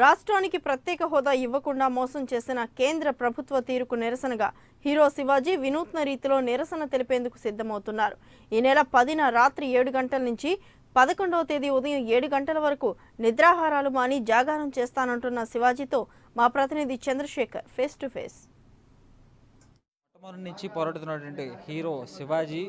రాష్ట్రానికి ప్రత్యేక హోదా ఇవ్వకుండా మోసం చేసిన కేంద్ర ప్రభుత్వ తీరుకు నిరసనగా హీరో శివాజీ వినూత్న రీతిలో నిరసన తెలిపేందుకు సిద్ధమవుతున్నారు ఈ నెల పదిన రాత్రి ఏడు గంటల నుంచి పదకొండవ తేదీ ఉదయం ఏడు గంటల వరకు నిద్రాహారాలు మాని జాగారం చేస్తానంటున్న శివాజీతో మా ప్రతినిధి చంద్రశేఖర్ ఫేస్ టు ఫేస్ కమలం నుంచి పోరాడుతున్నటువంటి హీరో శివాజీ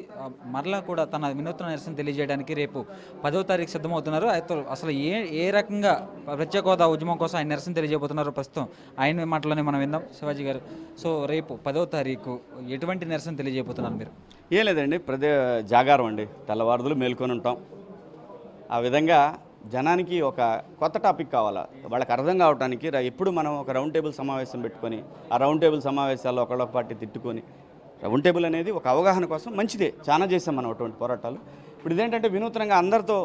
మరలా కూడా తన వినూత్న నిరసన తెలియజేయడానికి రేపు పదో తారీఖు సిద్ధమవుతున్నారు అయితే అసలు ఏ ఏ రకంగా ప్రత్యేక హోదా ఉద్యమం కోసం ఆయన నిరసన తెలియజేయబోతున్నారు ప్రస్తుతం ఆయన మాటలోనే మనం విందాం శివాజీ గారు సో రేపు పదో తారీఖు ఎటువంటి నిరసన తెలియజేయబోతున్నారు మీరు ఏం లేదండి ప్రదే జాగారం అండి తెల్లవారుదలు మేల్కొని ఉంటాం ఆ విధంగా జనానికి ఒక కొత్త టాపిక్ కావాలా వాళ్ళకి అర్థం కావడానికి ఎప్పుడు మనం ఒక రౌండ్ టేబుల్ సమావేశం పెట్టుకొని ఆ రౌండ్ టేబుల్ సమావేశాల్లో ఒకళ్ళ పార్టీ తిట్టుకొని రౌండ్ టేబుల్ అనేది ఒక అవగాహన కోసం మంచిదే చాలా చేసాం మనం అటువంటి పోరాటాలు ఇప్పుడు ఇదేంటంటే వినూత్నంగా అందరితో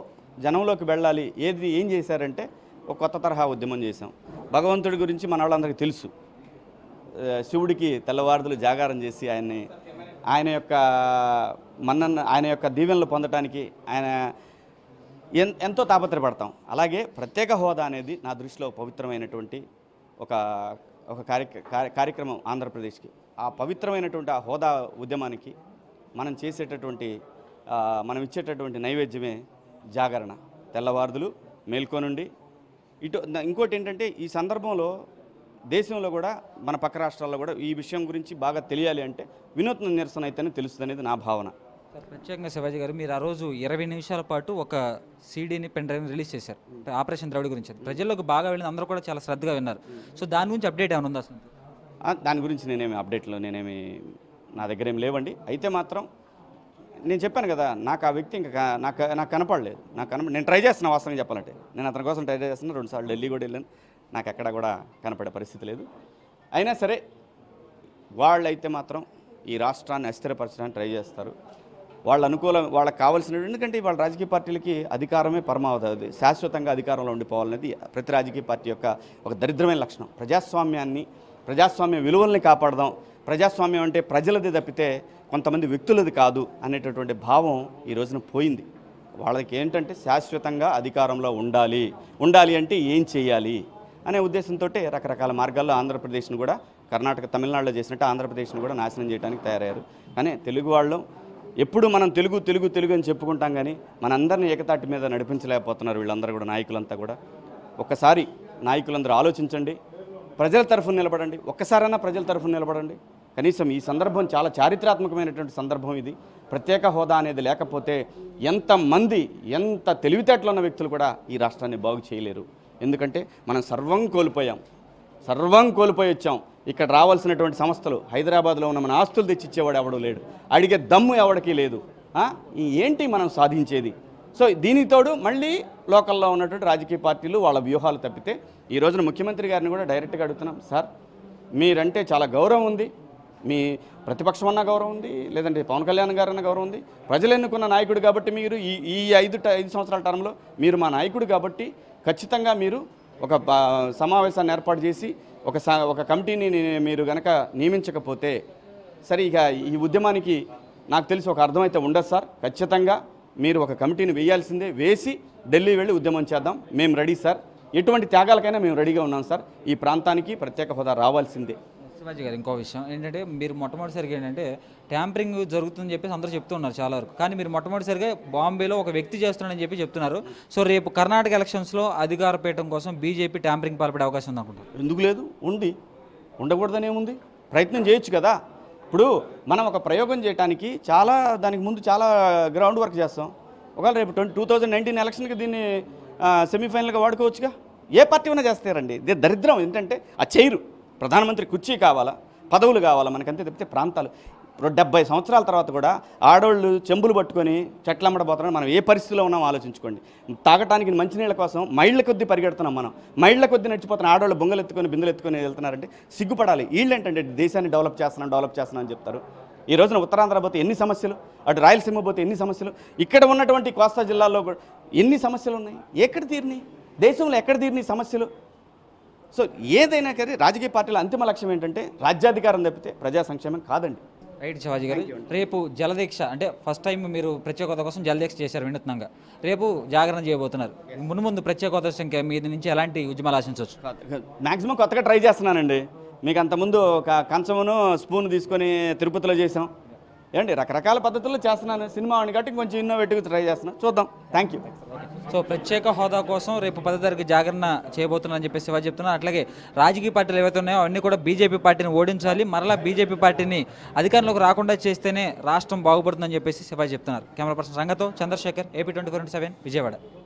జనంలోకి వెళ్ళాలి ఏది ఏం చేశారంటే ఒక కొత్త తరహా ఉద్యమం చేసాం భగవంతుడి గురించి మన వాళ్ళందరికీ తెలుసు శివుడికి తెల్లవారుదులు జాగారం చేసి ఆయన్ని ఆయన యొక్క మన్నన్ ఆయన యొక్క దీవెనలు పొందటానికి ఆయన ఎంతో తాపత్రపడతాం అలాగే ప్రత్యేక హోదా అనేది నా దృష్టిలో పవిత్రమైనటువంటి ఒక ఒక కార్య కార్యక్రమం ఆంధ్రప్రదేశ్కి ఆ పవిత్రమైనటువంటి ఆ హోదా ఉద్యమానికి మనం చేసేటటువంటి మనం ఇచ్చేటటువంటి నైవేద్యమే జాగరణ తెల్లవారుదులు మేల్కొనుండి ఇటు ఇంకోటి ఏంటంటే ఈ సందర్భంలో దేశంలో కూడా మన పక్క రాష్ట్రాల్లో కూడా ఈ విషయం గురించి బాగా తెలియాలి అంటే వినూత్న నిరసన అయితేనే తెలుస్తుంది అనేది నా భావన ప్రత్యేకంగా శివాజీ గారు మీరు ఆ రోజు ఇరవై నిమిషాల పాటు ఒక సీడీని పెన్ డ్రైవ్ని రిలీజ్ చేశారు ఆపరేషన్ ద్రవిడ్ గురించి ప్రజల్లోకి బాగా వెళ్ళింది అందరూ కూడా చాలా శ్రద్ధగా విన్నారు సో దాని గురించి అప్డేట్ ఏమైనా ఉందా దాని గురించి నేనేమి అప్డేట్లు నేనేమి నా దగ్గర ఏమి లేవండి అయితే మాత్రం నేను చెప్పాను కదా నాకు ఆ వ్యక్తి ఇంకా నాకు నాకు కనపడలేదు నాకు కనపడ నేను ట్రై చేస్తున్నా వాస్తవంగా చెప్పాలంటే నేను అతని కోసం ట్రై చేస్తున్నా రెండుసార్లు ఢిల్లీ కూడా వెళ్ళాను నాకు ఎక్కడ కూడా కనపడే పరిస్థితి లేదు అయినా సరే వాళ్ళు అయితే మాత్రం ఈ రాష్ట్రాన్ని అస్థిరపరచడానికి ట్రై చేస్తారు వాళ్ళు అనుకూలం వాళ్ళకి కావాల్సిన ఎందుకంటే వాళ్ళ రాజకీయ పార్టీలకి అధికారమే పరమావధి శాశ్వతంగా అధికారంలో ఉండిపోవాలనేది ప్రతి రాజకీయ పార్టీ యొక్క ఒక దరిద్రమైన లక్షణం ప్రజాస్వామ్యాన్ని ప్రజాస్వామ్య విలువల్ని కాపాడదాం ప్రజాస్వామ్యం అంటే ప్రజలది తప్పితే కొంతమంది వ్యక్తులది కాదు అనేటటువంటి భావం ఈ రోజున పోయింది వాళ్ళకి ఏంటంటే శాశ్వతంగా అధికారంలో ఉండాలి ఉండాలి అంటే ఏం చేయాలి అనే ఉద్దేశంతో రకరకాల మార్గాల్లో ఆంధ్రప్రదేశ్ను కూడా కర్ణాటక తమిళనాడులో చేసినట్టు ఆంధ్రప్రదేశ్ను కూడా నాశనం చేయడానికి తయారయ్యారు కానీ తెలుగు వాళ్ళు ఎప్పుడు మనం తెలుగు తెలుగు తెలుగు అని చెప్పుకుంటాం కానీ మనందరినీ ఏకతాటి మీద నడిపించలేకపోతున్నారు వీళ్ళందరూ కూడా నాయకులంతా కూడా ఒక్కసారి నాయకులందరూ ఆలోచించండి ప్రజల తరఫున నిలబడండి ఒక్కసారైనా ప్రజల తరఫున నిలబడండి కనీసం ఈ సందర్భం చాలా చారిత్రాత్మకమైనటువంటి సందర్భం ఇది ప్రత్యేక హోదా అనేది లేకపోతే ఎంతమంది ఎంత తెలివితేటలు ఉన్న వ్యక్తులు కూడా ఈ రాష్ట్రాన్ని బాగు చేయలేరు ఎందుకంటే మనం సర్వం కోల్పోయాం సర్వం కోల్పోయి వచ్చాం ఇక్కడ రావాల్సినటువంటి సంస్థలు హైదరాబాద్లో ఉన్న మన ఆస్తులు తెచ్చిచ్చేవాడు ఎవడు లేడు అడిగే దమ్ము ఎవడికి లేదు ఏంటి మనం సాధించేది సో దీనితోడు మళ్ళీ లోకల్లో ఉన్నటువంటి రాజకీయ పార్టీలు వాళ్ళ వ్యూహాలు తప్పితే ఈ రోజున ముఖ్యమంత్రి గారిని కూడా డైరెక్ట్గా అడుగుతున్నాం సార్ మీరంటే చాలా గౌరవం ఉంది మీ ప్రతిపక్షం అన్న గౌరవం ఉంది లేదంటే పవన్ కళ్యాణ్ గారు అన్న గౌరవం ఉంది ప్రజలు ఎన్నుకున్న నాయకుడు కాబట్టి మీరు ఈ ఈ ఐదు ఐదు సంవత్సరాల టర్మ్లో మీరు మా నాయకుడు కాబట్టి ఖచ్చితంగా మీరు ఒక సమావేశాన్ని ఏర్పాటు చేసి ఒక ఒక కమిటీని మీరు కనుక నియమించకపోతే సరే ఇక ఈ ఉద్యమానికి నాకు తెలిసి ఒక అర్థమైతే ఉండదు సార్ ఖచ్చితంగా మీరు ఒక కమిటీని వేయాల్సిందే వేసి ఢిల్లీ వెళ్ళి ఉద్యమం చేద్దాం మేము రెడీ సార్ ఎటువంటి త్యాగాలకైనా మేము రెడీగా ఉన్నాం సార్ ఈ ప్రాంతానికి ప్రత్యేక హోదా రావాల్సిందే శివాజీ గారు ఇంకో విషయం ఏంటంటే మీరు మొట్టమొదటిసారిగా ఏంటంటే ట్యాంపరింగ్ జరుగుతుందని చెప్పేసి అందరూ చెప్తున్నారు చాలా వరకు కానీ మీరు మొట్టమొదటిసారిగా బాంబేలో ఒక వ్యక్తి చేస్తున్నాడని చెప్పి చెప్తున్నారు సో రేపు కర్ణాటక ఎలక్షన్స్లో అధికార పీఠం కోసం బీజేపీ ట్యాంపరింగ్ పాల్పడే అవకాశం ఉంది అనుకుంటారు ఎందుకు లేదు ఉంది ఉండకూడదని ఏముంది ప్రయత్నం చేయొచ్చు కదా ఇప్పుడు మనం ఒక ప్రయోగం చేయడానికి చాలా దానికి ముందు చాలా గ్రౌండ్ వర్క్ చేస్తాం ఒకవేళ రేపు ట్వంటీ టూ థౌజండ్ నైన్టీన్ ఎలక్షన్కి దీన్ని సెమీఫైనల్గా వాడుకోవచ్చుగా ఏ పార్టీ ఉన్నా చేస్తారండి దరిద్రం ఏంటంటే ఆ చేయరు ప్రధానమంత్రి కుర్చీ కావాలా పదవులు కావాలా మనకంతే తప్పితే ప్రాంతాలు డెబ్బై సంవత్సరాల తర్వాత కూడా ఆడవాళ్ళు చెంబులు పట్టుకొని చెట్లమ్మడబోతున్నారని మనం ఏ పరిస్థితిలో ఉన్నామో ఆలోచించుకోండి తాగటానికి మంచినీళ్ళ కోసం మైళ్ళ కొద్దీ పరిగెడుతున్నాం మనం మైళ్ళ కొద్దీ నడిచిపోతున్న ఆడవాళ్ళు బొంగలు ఎత్తుకొని బిందెలు ఎత్తుకొని వెళ్తున్నారంటే సిగ్గుపడాలి ఏంటంటే దేశాన్ని డెవలప్ చేస్తున్నాం డెవలప్ చేస్తున్నాం అని చెప్తారు ఈ రోజున ఉత్తరాంధ్ర పోతే ఎన్ని సమస్యలు అటు రాయలసీమ పోతే ఎన్ని సమస్యలు ఇక్కడ ఉన్నటువంటి కోస్తా జిల్లాలో ఎన్ని సమస్యలు ఉన్నాయి ఎక్కడ తీరినాయి దేశంలో ఎక్కడ తీరినాయి సమస్యలు సో ఏదైనా కానీ రాజకీయ పార్టీల అంతిమ లక్ష్యం ఏంటంటే రాజ్యాధికారం తప్పితే ప్రజా సంక్షేమం కాదండి రైట్ శివాజీ గారు రేపు జలదీక్ష అంటే ఫస్ట్ టైం మీరు ప్రత్యేక హోదా కోసం జలదీక్ష చేశారు వినూత్నంగా రేపు జాగరణ చేయబోతున్నారు మున్ముందు ప్రత్యేక హోదా సంఖ్య మీద నుంచి ఎలాంటి ఉద్యమాలు ఆశించవచ్చు మ్యాక్సిమం కొత్తగా ట్రై చేస్తున్నానండి మీకు అంతకుముందు ఒక కంచమును స్పూన్ తీసుకొని తిరుపతిలో చేసాం ఏంటి రకరకాల పద్ధతుల్లో చేస్తున్నాను సినిమా అని కాబట్టి కొంచెం ఇన్నోవేటివ్గా ట్రై చేస్తున్నాను చూద్దాం థ్యాంక్ యూ సో ప్రత్యేక హోదా కోసం రేపు పది తారీఖు జాగరణ అని చెప్పేసి వారు చెప్తున్నారు అట్లాగే రాజకీయ పార్టీలు ఏవైతే ఉన్నాయో కూడా బీజేపీ పార్టీని ఓడించాలి మరలా బీజేపీ పార్టీని అధికారంలోకి రాకుండా చేస్తేనే రాష్ట్రం బాగుపడుతుందని చెప్పేసి శివాజ్ చెప్తున్నారు కెమెరా పర్సన్ రంగతో Chandrasekhar AP twenty four seven Vijayawada